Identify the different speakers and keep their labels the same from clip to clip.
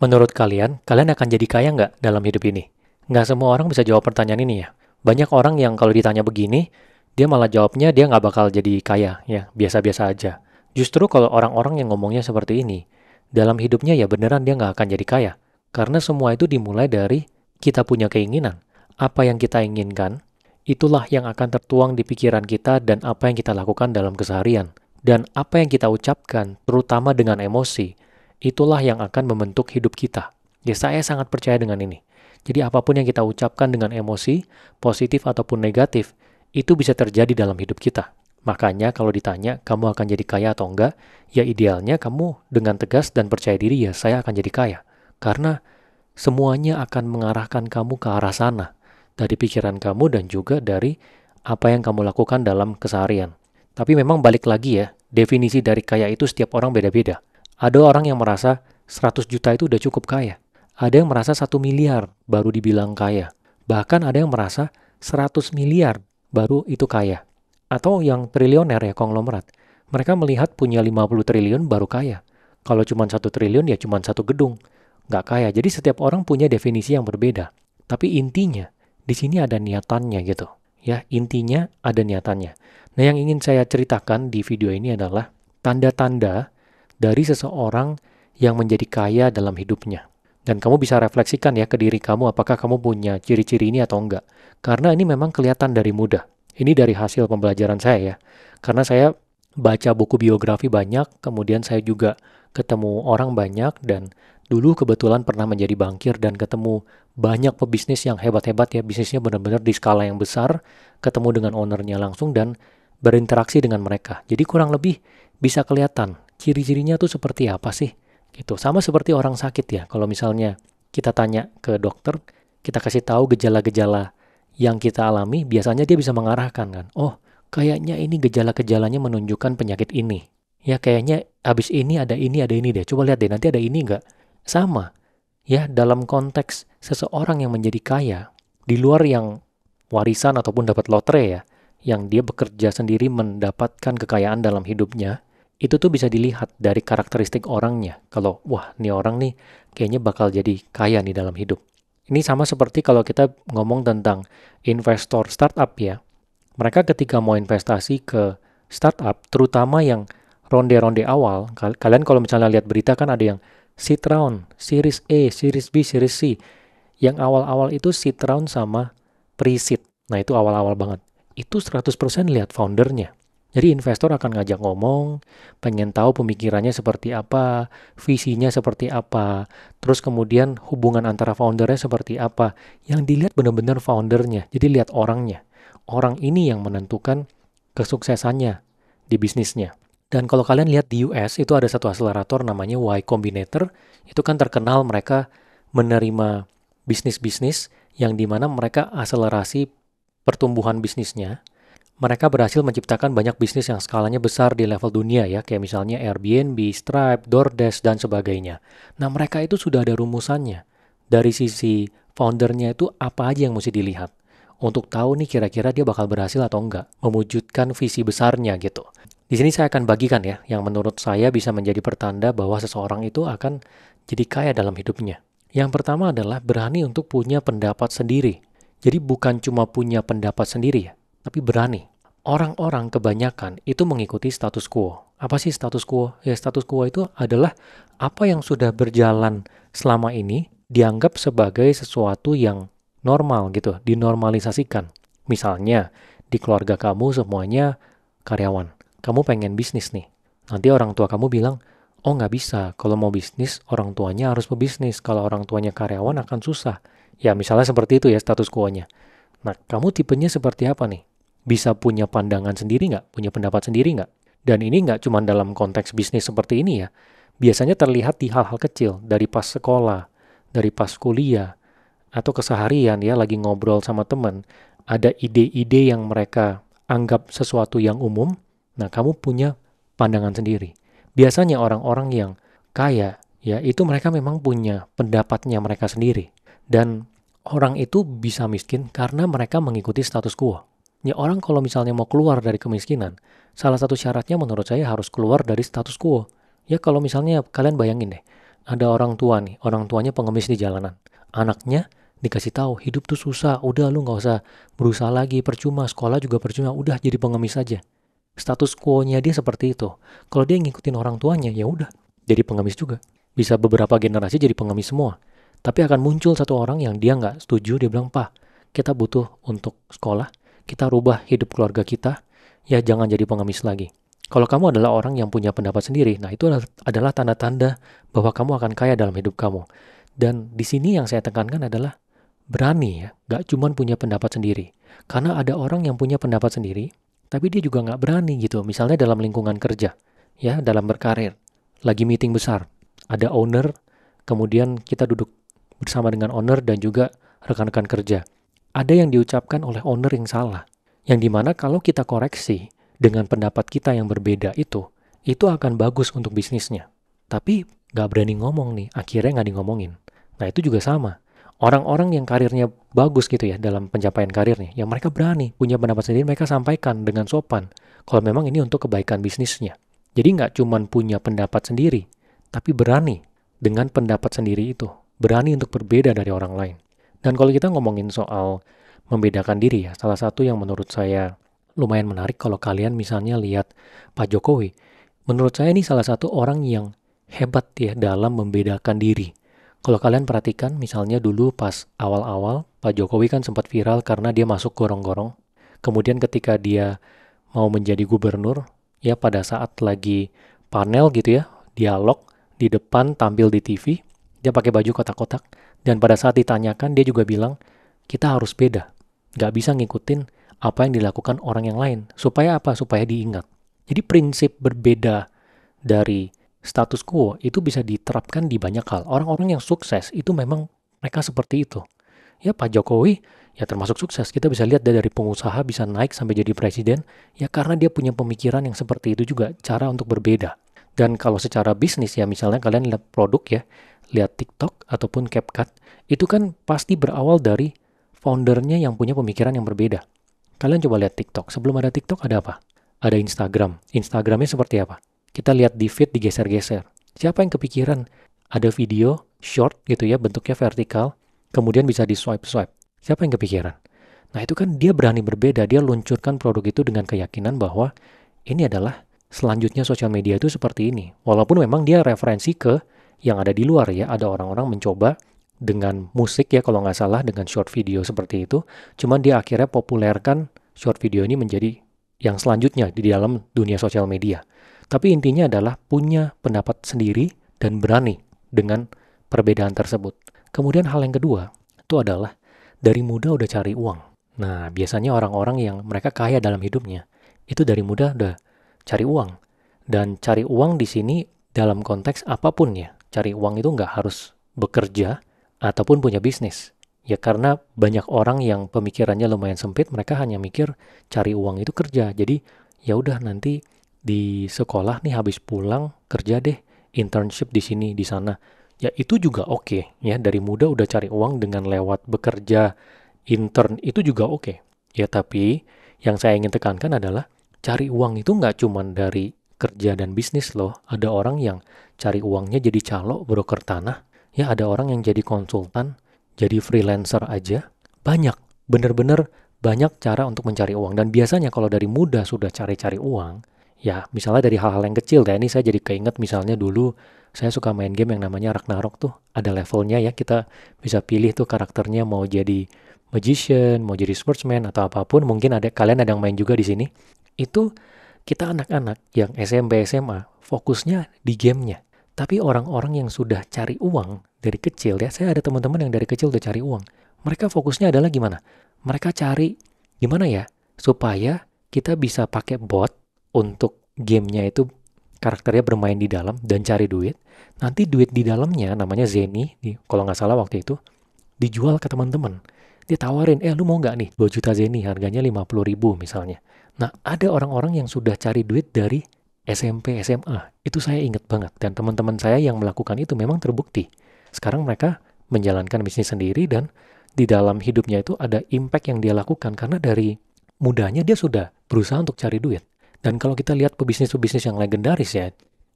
Speaker 1: Menurut kalian, kalian akan jadi kaya nggak dalam hidup ini? Nggak semua orang bisa jawab pertanyaan ini ya. Banyak orang yang kalau ditanya begini, dia malah jawabnya dia nggak bakal jadi kaya, ya biasa-biasa aja. Justru kalau orang-orang yang ngomongnya seperti ini, dalam hidupnya ya beneran dia nggak akan jadi kaya. Karena semua itu dimulai dari kita punya keinginan. Apa yang kita inginkan, itulah yang akan tertuang di pikiran kita dan apa yang kita lakukan dalam keseharian. Dan apa yang kita ucapkan, terutama dengan emosi, itulah yang akan membentuk hidup kita. Ya, saya sangat percaya dengan ini. Jadi apapun yang kita ucapkan dengan emosi, positif ataupun negatif, itu bisa terjadi dalam hidup kita. Makanya kalau ditanya kamu akan jadi kaya atau enggak, ya idealnya kamu dengan tegas dan percaya diri ya saya akan jadi kaya. Karena semuanya akan mengarahkan kamu ke arah sana. Dari pikiran kamu dan juga dari apa yang kamu lakukan dalam keseharian. Tapi memang balik lagi ya, definisi dari kaya itu setiap orang beda-beda. Ada orang yang merasa 100 juta itu udah cukup kaya. Ada yang merasa 1 miliar baru dibilang kaya. Bahkan ada yang merasa 100 miliar baru itu kaya. Atau yang triliuner ya konglomerat. Mereka melihat punya 50 triliun baru kaya. Kalau cuma satu triliun ya cuma satu gedung. Nggak kaya. Jadi setiap orang punya definisi yang berbeda. Tapi intinya, di sini ada niatannya gitu. Ya, intinya ada niatannya. Nah, yang ingin saya ceritakan di video ini adalah tanda-tanda dari seseorang yang menjadi kaya dalam hidupnya. Dan kamu bisa refleksikan ya ke diri kamu apakah kamu punya ciri-ciri ini atau enggak. Karena ini memang kelihatan dari muda. Ini dari hasil pembelajaran saya ya. Karena saya baca buku biografi banyak, kemudian saya juga ketemu orang banyak dan dulu kebetulan pernah menjadi bankir dan ketemu banyak pebisnis yang hebat-hebat ya, bisnisnya benar-benar di skala yang besar, ketemu dengan ownernya langsung dan berinteraksi dengan mereka. Jadi kurang lebih bisa kelihatan ciri-cirinya tuh seperti apa sih? Gitu. Sama seperti orang sakit ya. Kalau misalnya kita tanya ke dokter, kita kasih tahu gejala-gejala yang kita alami, biasanya dia bisa mengarahkan kan. Oh, kayaknya ini gejala-gejalanya menunjukkan penyakit ini. Ya kayaknya habis ini ada ini ada ini deh. Coba lihat deh nanti ada ini nggak? Sama. Ya dalam konteks seseorang yang menjadi kaya di luar yang warisan ataupun dapat lotre ya, yang dia bekerja sendiri mendapatkan kekayaan dalam hidupnya, itu tuh bisa dilihat dari karakteristik orangnya. Kalau wah, ini orang nih kayaknya bakal jadi kaya nih dalam hidup. Ini sama seperti kalau kita ngomong tentang investor startup ya. Mereka ketika mau investasi ke startup, terutama yang ronde-ronde awal, kal kalian kalau misalnya lihat berita kan ada yang seed round, series A, series B, series C. Yang awal-awal itu seed round sama pre-seed. Nah, itu awal-awal banget. Itu 100% lihat foundernya jadi investor akan ngajak ngomong, pengen tahu pemikirannya seperti apa, visinya seperti apa, terus kemudian hubungan antara foundernya seperti apa. Yang dilihat benar-benar foundernya, jadi lihat orangnya. Orang ini yang menentukan kesuksesannya di bisnisnya. Dan kalau kalian lihat di US itu ada satu akselerator namanya Y Combinator, itu kan terkenal mereka menerima bisnis-bisnis yang dimana mereka akselerasi pertumbuhan bisnisnya mereka berhasil menciptakan banyak bisnis yang skalanya besar di level dunia ya, kayak misalnya Airbnb, Stripe, DoorDash, dan sebagainya. Nah, mereka itu sudah ada rumusannya. Dari sisi foundernya itu apa aja yang mesti dilihat untuk tahu nih kira-kira dia bakal berhasil atau enggak mewujudkan visi besarnya gitu. Di sini saya akan bagikan ya yang menurut saya bisa menjadi pertanda bahwa seseorang itu akan jadi kaya dalam hidupnya. Yang pertama adalah berani untuk punya pendapat sendiri. Jadi bukan cuma punya pendapat sendiri ya, tapi berani. Orang-orang kebanyakan itu mengikuti status quo. Apa sih status quo? Ya status quo itu adalah apa yang sudah berjalan selama ini dianggap sebagai sesuatu yang normal gitu, dinormalisasikan. Misalnya, di keluarga kamu semuanya karyawan. Kamu pengen bisnis nih. Nanti orang tua kamu bilang, oh nggak bisa, kalau mau bisnis orang tuanya harus pebisnis. Kalau orang tuanya karyawan akan susah. Ya misalnya seperti itu ya status quo-nya. Nah, kamu tipenya seperti apa nih? bisa punya pandangan sendiri nggak, punya pendapat sendiri nggak. Dan ini nggak cuma dalam konteks bisnis seperti ini ya, biasanya terlihat di hal-hal kecil, dari pas sekolah, dari pas kuliah, atau keseharian ya lagi ngobrol sama temen, ada ide-ide yang mereka anggap sesuatu yang umum, nah kamu punya pandangan sendiri. Biasanya orang-orang yang kaya ya itu mereka memang punya pendapatnya mereka sendiri dan orang itu bisa miskin karena mereka mengikuti status quo. Ya orang kalau misalnya mau keluar dari kemiskinan, salah satu syaratnya menurut saya harus keluar dari status quo. Ya kalau misalnya kalian bayangin deh, ada orang tua nih, orang tuanya pengemis di jalanan. Anaknya dikasih tahu hidup tuh susah, udah lu nggak usah berusaha lagi, percuma, sekolah juga percuma, udah jadi pengemis aja. Status quo-nya dia seperti itu. Kalau dia ngikutin orang tuanya, ya udah jadi pengemis juga. Bisa beberapa generasi jadi pengemis semua. Tapi akan muncul satu orang yang dia nggak setuju, dia bilang, Pak, kita butuh untuk sekolah, kita rubah hidup keluarga kita, ya jangan jadi pengemis lagi. Kalau kamu adalah orang yang punya pendapat sendiri, nah itu adalah tanda-tanda bahwa kamu akan kaya dalam hidup kamu. Dan di sini yang saya tekankan adalah berani ya, gak cuma punya pendapat sendiri. Karena ada orang yang punya pendapat sendiri, tapi dia juga gak berani gitu, misalnya dalam lingkungan kerja, ya dalam berkarir. Lagi meeting besar, ada owner, kemudian kita duduk bersama dengan owner dan juga rekan-rekan kerja ada yang diucapkan oleh owner yang salah. Yang dimana kalau kita koreksi dengan pendapat kita yang berbeda itu, itu akan bagus untuk bisnisnya. Tapi nggak berani ngomong nih, akhirnya nggak di ngomongin. Nah itu juga sama. Orang-orang yang karirnya bagus gitu ya dalam pencapaian karirnya, yang mereka berani punya pendapat sendiri, mereka sampaikan dengan sopan. Kalau memang ini untuk kebaikan bisnisnya. Jadi nggak cuma punya pendapat sendiri, tapi berani dengan pendapat sendiri itu. Berani untuk berbeda dari orang lain. Dan kalau kita ngomongin soal membedakan diri ya, salah satu yang menurut saya lumayan menarik kalau kalian misalnya lihat Pak Jokowi. Menurut saya ini salah satu orang yang hebat ya dalam membedakan diri. Kalau kalian perhatikan misalnya dulu pas awal-awal Pak Jokowi kan sempat viral karena dia masuk gorong-gorong. Kemudian ketika dia mau menjadi gubernur, ya pada saat lagi panel gitu ya, dialog di depan tampil di TV, dia pakai baju kotak-kotak. Dan pada saat ditanyakan, dia juga bilang, kita harus beda. Gak bisa ngikutin apa yang dilakukan orang yang lain. Supaya apa? Supaya diingat. Jadi prinsip berbeda dari status quo itu bisa diterapkan di banyak hal. Orang-orang yang sukses itu memang mereka seperti itu. Ya Pak Jokowi ya termasuk sukses. Kita bisa lihat dari pengusaha bisa naik sampai jadi presiden ya karena dia punya pemikiran yang seperti itu juga, cara untuk berbeda. Dan kalau secara bisnis ya misalnya kalian lihat produk ya, lihat TikTok ataupun CapCut, itu kan pasti berawal dari foundernya yang punya pemikiran yang berbeda. Kalian coba lihat TikTok. Sebelum ada TikTok ada apa? Ada Instagram. Instagramnya seperti apa? Kita lihat di feed digeser-geser. Siapa yang kepikiran ada video short gitu ya, bentuknya vertikal, kemudian bisa di swipe-swipe. Siapa yang kepikiran? Nah itu kan dia berani berbeda, dia luncurkan produk itu dengan keyakinan bahwa ini adalah selanjutnya sosial media itu seperti ini. Walaupun memang dia referensi ke yang ada di luar ya. Ada orang-orang mencoba dengan musik ya kalau nggak salah dengan short video seperti itu. Cuman dia akhirnya populerkan short video ini menjadi yang selanjutnya di dalam dunia sosial media. Tapi intinya adalah punya pendapat sendiri dan berani dengan perbedaan tersebut. Kemudian hal yang kedua itu adalah dari muda udah cari uang. Nah, biasanya orang-orang yang mereka kaya dalam hidupnya itu dari muda udah cari uang. Dan cari uang di sini dalam konteks apapun ya cari uang itu nggak harus bekerja ataupun punya bisnis. Ya karena banyak orang yang pemikirannya lumayan sempit, mereka hanya mikir cari uang itu kerja. Jadi ya udah nanti di sekolah nih habis pulang kerja deh internship di sini di sana. Ya itu juga oke okay, ya dari muda udah cari uang dengan lewat bekerja intern itu juga oke. Okay. Ya tapi yang saya ingin tekankan adalah cari uang itu nggak cuma dari kerja dan bisnis loh. Ada orang yang cari uangnya jadi calo broker tanah, ya ada orang yang jadi konsultan, jadi freelancer aja. Banyak, bener-bener banyak cara untuk mencari uang. Dan biasanya kalau dari muda sudah cari-cari uang, ya misalnya dari hal-hal yang kecil, ya ini saya jadi keinget misalnya dulu saya suka main game yang namanya Ragnarok tuh ada levelnya ya kita bisa pilih tuh karakternya mau jadi magician, mau jadi sportsman atau apapun mungkin ada kalian ada yang main juga di sini itu kita anak-anak yang SMP SMA fokusnya di gamenya. Tapi orang-orang yang sudah cari uang dari kecil ya, saya ada teman-teman yang dari kecil udah cari uang. Mereka fokusnya adalah gimana? Mereka cari gimana ya supaya kita bisa pakai bot untuk gamenya itu karakternya bermain di dalam dan cari duit. Nanti duit di dalamnya namanya Zeni, kalau nggak salah waktu itu dijual ke teman-teman. Dia tawarin, eh lu mau nggak nih 2 juta Zeni harganya 50 ribu misalnya. Nah, ada orang-orang yang sudah cari duit dari SMP, SMA. Itu saya ingat banget. Dan teman-teman saya yang melakukan itu memang terbukti. Sekarang mereka menjalankan bisnis sendiri dan di dalam hidupnya itu ada impact yang dia lakukan karena dari mudanya dia sudah berusaha untuk cari duit. Dan kalau kita lihat pebisnis-pebisnis yang legendaris ya,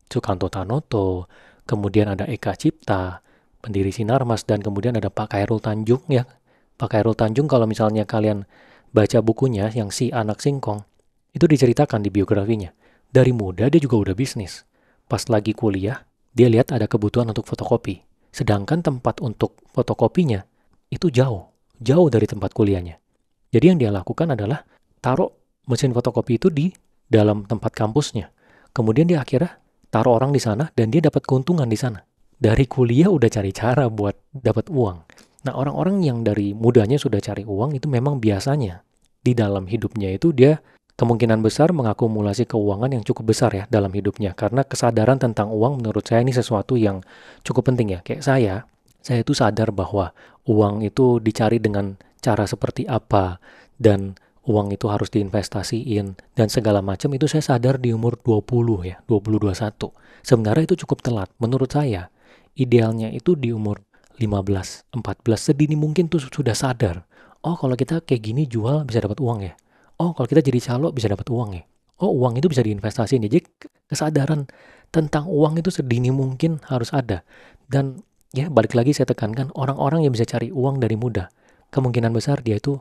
Speaker 1: Sukanto Tanoto, kemudian ada Eka Cipta, pendiri Sinarmas, dan kemudian ada Pak Kairul Tanjung ya. Pak Kairul Tanjung kalau misalnya kalian baca bukunya yang si anak singkong, itu diceritakan di biografinya. Dari muda dia juga udah bisnis. Pas lagi kuliah, dia lihat ada kebutuhan untuk fotokopi. Sedangkan tempat untuk fotokopinya itu jauh, jauh dari tempat kuliahnya. Jadi yang dia lakukan adalah taruh mesin fotokopi itu di dalam tempat kampusnya. Kemudian dia akhirnya taruh orang di sana dan dia dapat keuntungan di sana. Dari kuliah udah cari cara buat dapat uang. Nah, orang-orang yang dari mudanya sudah cari uang itu memang biasanya di dalam hidupnya itu dia kemungkinan besar mengakumulasi keuangan yang cukup besar ya dalam hidupnya karena kesadaran tentang uang menurut saya ini sesuatu yang cukup penting ya kayak saya saya itu sadar bahwa uang itu dicari dengan cara seperti apa dan uang itu harus diinvestasiin dan segala macam itu saya sadar di umur 20 ya 20 21 sebenarnya itu cukup telat menurut saya idealnya itu di umur 15 14 sedini mungkin tuh sudah sadar oh kalau kita kayak gini jual bisa dapat uang ya oh kalau kita jadi calo bisa dapat uang ya oh uang itu bisa diinvestasikan ya. jadi kesadaran tentang uang itu sedini mungkin harus ada dan ya balik lagi saya tekankan orang-orang yang bisa cari uang dari muda kemungkinan besar dia itu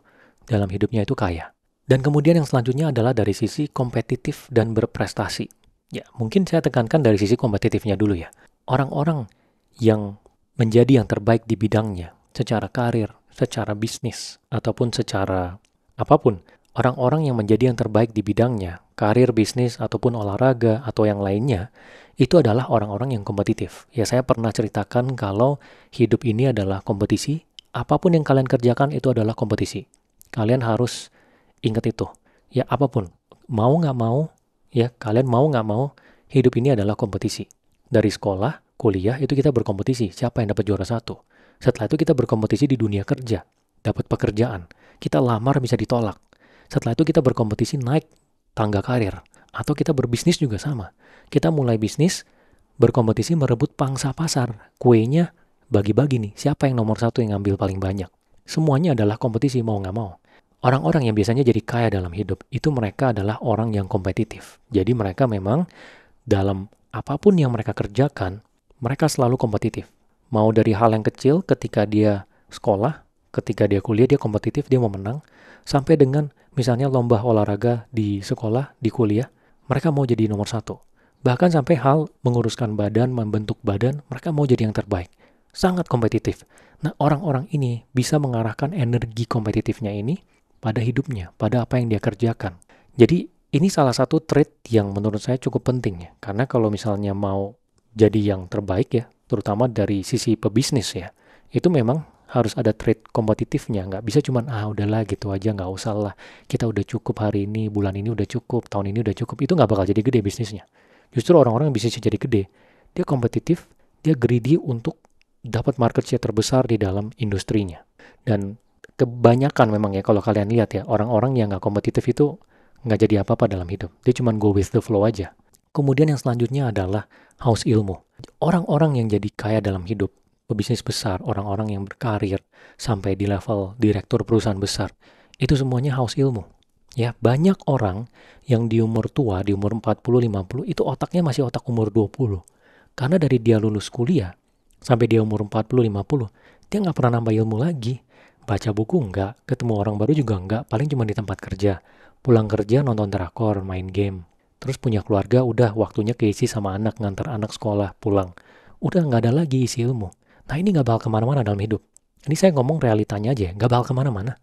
Speaker 1: dalam hidupnya itu kaya dan kemudian yang selanjutnya adalah dari sisi kompetitif dan berprestasi ya mungkin saya tekankan dari sisi kompetitifnya dulu ya orang-orang yang menjadi yang terbaik di bidangnya secara karir secara bisnis ataupun secara apapun orang-orang yang menjadi yang terbaik di bidangnya, karir, bisnis, ataupun olahraga, atau yang lainnya, itu adalah orang-orang yang kompetitif. Ya, saya pernah ceritakan kalau hidup ini adalah kompetisi, apapun yang kalian kerjakan itu adalah kompetisi. Kalian harus ingat itu. Ya, apapun. Mau nggak mau, ya, kalian mau nggak mau, hidup ini adalah kompetisi. Dari sekolah, kuliah, itu kita berkompetisi. Siapa yang dapat juara satu? Setelah itu kita berkompetisi di dunia kerja, dapat pekerjaan. Kita lamar bisa ditolak setelah itu kita berkompetisi naik tangga karir atau kita berbisnis juga sama. Kita mulai bisnis berkompetisi merebut pangsa pasar. Kuenya bagi-bagi nih, siapa yang nomor satu yang ngambil paling banyak. Semuanya adalah kompetisi mau nggak mau. Orang-orang yang biasanya jadi kaya dalam hidup, itu mereka adalah orang yang kompetitif. Jadi mereka memang dalam apapun yang mereka kerjakan, mereka selalu kompetitif. Mau dari hal yang kecil ketika dia sekolah, ketika dia kuliah dia kompetitif dia mau menang sampai dengan misalnya lomba olahraga di sekolah di kuliah mereka mau jadi nomor satu bahkan sampai hal menguruskan badan membentuk badan mereka mau jadi yang terbaik sangat kompetitif nah orang-orang ini bisa mengarahkan energi kompetitifnya ini pada hidupnya pada apa yang dia kerjakan jadi ini salah satu trait yang menurut saya cukup penting ya karena kalau misalnya mau jadi yang terbaik ya terutama dari sisi pebisnis ya itu memang harus ada trade kompetitifnya nggak bisa cuman ah udahlah gitu aja nggak usah lah kita udah cukup hari ini bulan ini udah cukup tahun ini udah cukup itu nggak bakal jadi gede bisnisnya justru orang-orang yang bisnisnya jadi gede dia kompetitif dia greedy untuk dapat market share terbesar di dalam industrinya dan kebanyakan memang ya kalau kalian lihat ya orang-orang yang nggak kompetitif itu nggak jadi apa-apa dalam hidup dia cuman go with the flow aja kemudian yang selanjutnya adalah haus ilmu orang-orang yang jadi kaya dalam hidup pebisnis besar, orang-orang yang berkarir sampai di level direktur perusahaan besar, itu semuanya haus ilmu. Ya, banyak orang yang di umur tua, di umur 40, 50 itu otaknya masih otak umur 20. Karena dari dia lulus kuliah sampai dia umur 40, 50, dia nggak pernah nambah ilmu lagi. Baca buku nggak, ketemu orang baru juga nggak, paling cuma di tempat kerja. Pulang kerja nonton drakor, main game. Terus punya keluarga udah waktunya keisi sama anak, ngantar anak sekolah, pulang. Udah nggak ada lagi isi ilmu. Nah ini nggak bakal kemana-mana dalam hidup. Ini saya ngomong realitanya aja, ya, nggak bakal kemana-mana.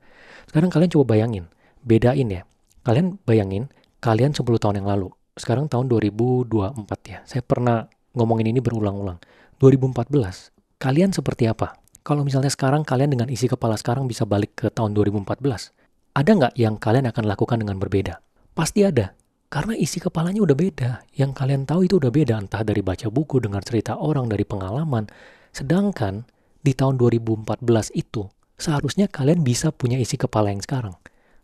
Speaker 1: Sekarang kalian coba bayangin, bedain ya. Kalian bayangin, kalian 10 tahun yang lalu. Sekarang tahun 2024 ya. Saya pernah ngomongin ini berulang-ulang. 2014, kalian seperti apa? Kalau misalnya sekarang kalian dengan isi kepala sekarang bisa balik ke tahun 2014, ada nggak yang kalian akan lakukan dengan berbeda? Pasti ada. Karena isi kepalanya udah beda. Yang kalian tahu itu udah beda. Entah dari baca buku, dengar cerita orang, dari pengalaman, Sedangkan di tahun 2014 itu seharusnya kalian bisa punya isi kepala yang sekarang.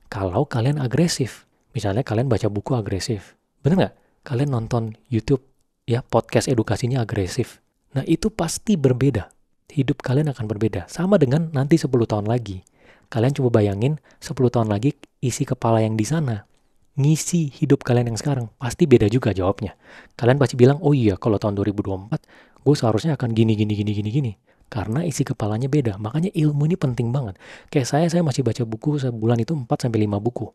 Speaker 1: Kalau kalian agresif, misalnya kalian baca buku agresif, bener nggak? Kalian nonton YouTube, ya podcast edukasinya agresif. Nah itu pasti berbeda. Hidup kalian akan berbeda. Sama dengan nanti 10 tahun lagi. Kalian coba bayangin 10 tahun lagi isi kepala yang di sana ngisi hidup kalian yang sekarang? Pasti beda juga jawabnya. Kalian pasti bilang, oh iya kalau tahun 2024 gue seharusnya akan gini gini gini gini gini karena isi kepalanya beda makanya ilmu ini penting banget kayak saya saya masih baca buku sebulan itu 4 sampai 5 buku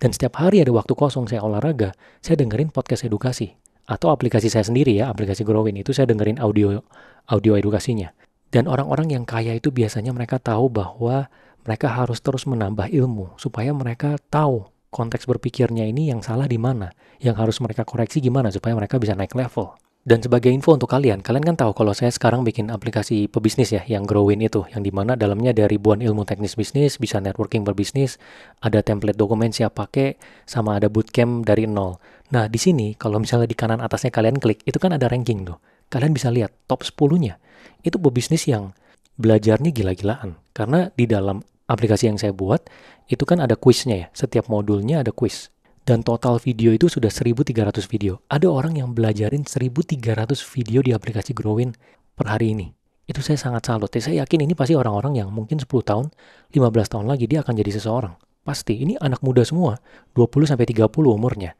Speaker 1: dan setiap hari ada waktu kosong saya olahraga saya dengerin podcast edukasi atau aplikasi saya sendiri ya aplikasi Growin itu saya dengerin audio audio edukasinya dan orang-orang yang kaya itu biasanya mereka tahu bahwa mereka harus terus menambah ilmu supaya mereka tahu konteks berpikirnya ini yang salah di mana, yang harus mereka koreksi gimana supaya mereka bisa naik level. Dan sebagai info untuk kalian, kalian kan tahu kalau saya sekarang bikin aplikasi pebisnis ya, yang Growin itu, yang dimana dalamnya ada ribuan ilmu teknis bisnis, bisa networking berbisnis, ada template dokumen siap pakai, sama ada bootcamp dari nol. Nah, di sini kalau misalnya di kanan atasnya kalian klik, itu kan ada ranking tuh. Kalian bisa lihat top 10-nya. Itu pebisnis yang belajarnya gila-gilaan. Karena di dalam aplikasi yang saya buat, itu kan ada quiznya ya. Setiap modulnya ada quiz dan total video itu sudah 1300 video. Ada orang yang belajarin 1300 video di aplikasi Growin per hari ini. Itu saya sangat salut. Saya yakin ini pasti orang-orang yang mungkin 10 tahun, 15 tahun lagi dia akan jadi seseorang. Pasti, ini anak muda semua, 20 sampai 30 umurnya.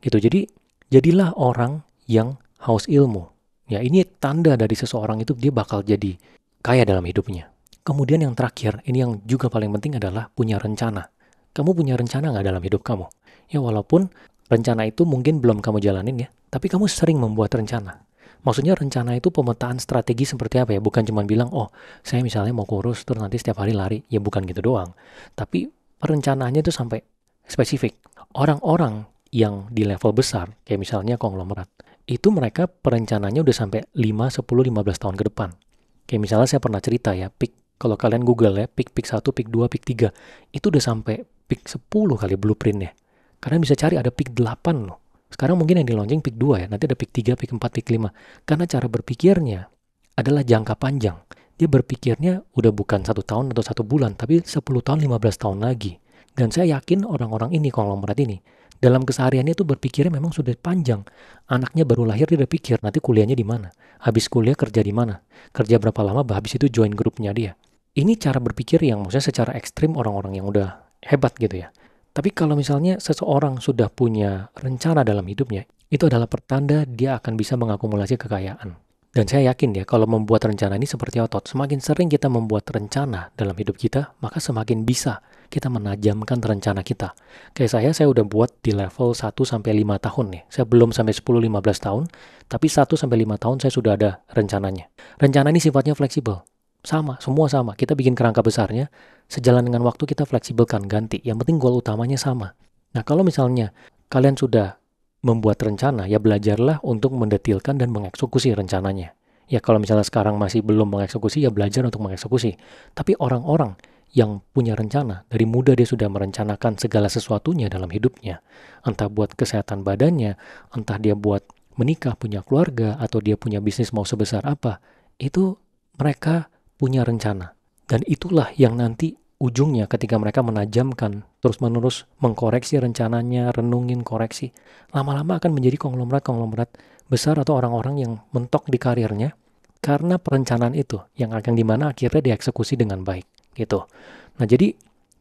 Speaker 1: Gitu. Jadi, jadilah orang yang haus ilmu. Ya, ini tanda dari seseorang itu dia bakal jadi kaya dalam hidupnya. Kemudian yang terakhir, ini yang juga paling penting adalah punya rencana. Kamu punya rencana nggak dalam hidup kamu? Ya walaupun rencana itu mungkin belum kamu jalanin ya, tapi kamu sering membuat rencana. Maksudnya rencana itu pemetaan strategi seperti apa ya? Bukan cuma bilang, oh saya misalnya mau kurus terus nanti setiap hari lari. Ya bukan gitu doang. Tapi rencananya itu sampai spesifik. Orang-orang yang di level besar, kayak misalnya konglomerat, itu mereka perencananya udah sampai 5, 10, 15 tahun ke depan. Kayak misalnya saya pernah cerita ya, pick, kalau kalian Google ya, pick, pick 1, pick 2, pick 3, itu udah sampai pick 10 kali blueprintnya. Karena bisa cari ada pick 8 loh. Sekarang mungkin yang di launching pick 2 ya, nanti ada pick 3, pick 4, pick 5. Karena cara berpikirnya adalah jangka panjang. Dia berpikirnya udah bukan satu tahun atau satu bulan, tapi 10 tahun, 15 tahun lagi. Dan saya yakin orang-orang ini, konglomerat ini, dalam kesehariannya itu berpikirnya memang sudah panjang. Anaknya baru lahir dia udah pikir, nanti kuliahnya di mana? Habis kuliah kerja di mana? Kerja berapa lama, habis itu join grupnya dia. Ini cara berpikir yang maksudnya secara ekstrim orang-orang yang udah hebat gitu ya tapi kalau misalnya seseorang sudah punya rencana dalam hidupnya, itu adalah pertanda dia akan bisa mengakumulasi kekayaan. Dan saya yakin ya, kalau membuat rencana ini seperti otot, semakin sering kita membuat rencana dalam hidup kita, maka semakin bisa kita menajamkan rencana kita. Kayak saya, saya udah buat di level 1 sampai 5 tahun nih. Saya belum sampai 10 15 tahun, tapi 1 sampai 5 tahun saya sudah ada rencananya. Rencana ini sifatnya fleksibel sama, semua sama. Kita bikin kerangka besarnya, sejalan dengan waktu kita fleksibelkan, ganti. Yang penting goal utamanya sama. Nah, kalau misalnya kalian sudah membuat rencana, ya belajarlah untuk mendetilkan dan mengeksekusi rencananya. Ya kalau misalnya sekarang masih belum mengeksekusi, ya belajar untuk mengeksekusi. Tapi orang-orang yang punya rencana, dari muda dia sudah merencanakan segala sesuatunya dalam hidupnya. Entah buat kesehatan badannya, entah dia buat menikah, punya keluarga, atau dia punya bisnis mau sebesar apa. Itu mereka punya rencana. Dan itulah yang nanti ujungnya ketika mereka menajamkan terus-menerus mengkoreksi rencananya, renungin koreksi, lama-lama akan menjadi konglomerat-konglomerat besar atau orang-orang yang mentok di karirnya karena perencanaan itu yang akan dimana akhirnya dieksekusi dengan baik gitu. Nah jadi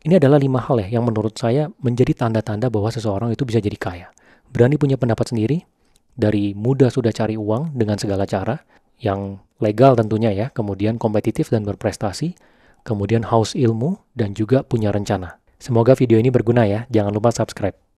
Speaker 1: ini adalah lima hal ya yang menurut saya menjadi tanda-tanda bahwa seseorang itu bisa jadi kaya. Berani punya pendapat sendiri, dari muda sudah cari uang dengan segala cara, yang legal tentunya ya, kemudian kompetitif dan berprestasi, kemudian haus ilmu, dan juga punya rencana. Semoga video ini berguna ya, jangan lupa subscribe.